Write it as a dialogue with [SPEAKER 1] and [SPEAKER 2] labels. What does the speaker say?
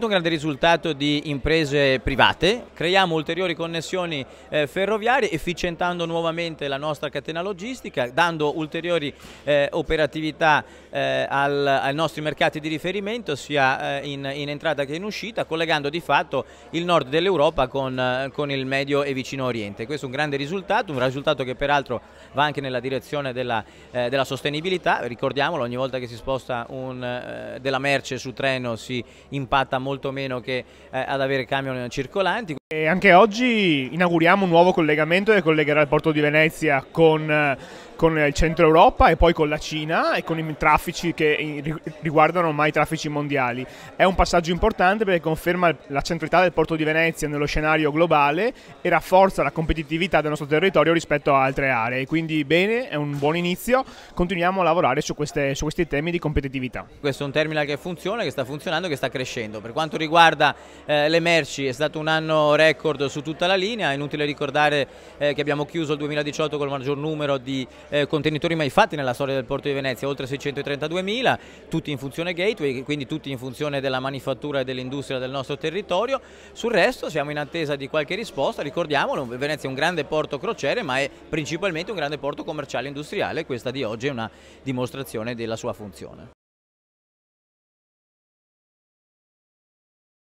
[SPEAKER 1] Un grande risultato di imprese private, creiamo ulteriori connessioni eh, ferroviarie efficientando nuovamente la nostra catena logistica, dando ulteriori eh, operatività eh, al, ai nostri mercati di riferimento sia eh, in, in, entrata che in uscita, collegando di fatto il nord dell'Europa con, eh, con, il medio e vicino oriente. Questo è un grande risultato, un risultato che peraltro va anche nella direzione della, eh, della sostenibilità, ricordiamolo, ogni volta che si sposta un, eh, della merce su treno si impatta molto meno che ad avere camion circolanti. E
[SPEAKER 2] anche oggi inauguriamo un nuovo collegamento che collegherà il porto di Venezia con, con, il centro Europa e poi con la Cina e con i traffici che riguardano ormai i traffici mondiali. È un passaggio importante perché conferma la centralità del porto di Venezia nello scenario globale e rafforza la competitività del nostro territorio rispetto a altre aree. Quindi bene, è un buon inizio, continuiamo a lavorare su, queste, su questi temi di competitività.
[SPEAKER 1] Questo è un terminal che funziona, che sta funzionando, che sta crescendo. Per quanto riguarda eh, le merci è stato un anno record su tutta la linea, è inutile ricordare eh, che abbiamo chiuso il 2018 con il maggior numero di eh, contenitori mai fatti nella storia del porto di Venezia, oltre 632.000, tutti in funzione gateway, quindi tutti in funzione della manifattura e dell'industria del nostro territorio, sul resto siamo in attesa di qualche risposta, ricordiamolo, Venezia è un grande porto crociere ma è principalmente un grande porto commerciale e industriale, questa di oggi è una dimostrazione della sua funzione.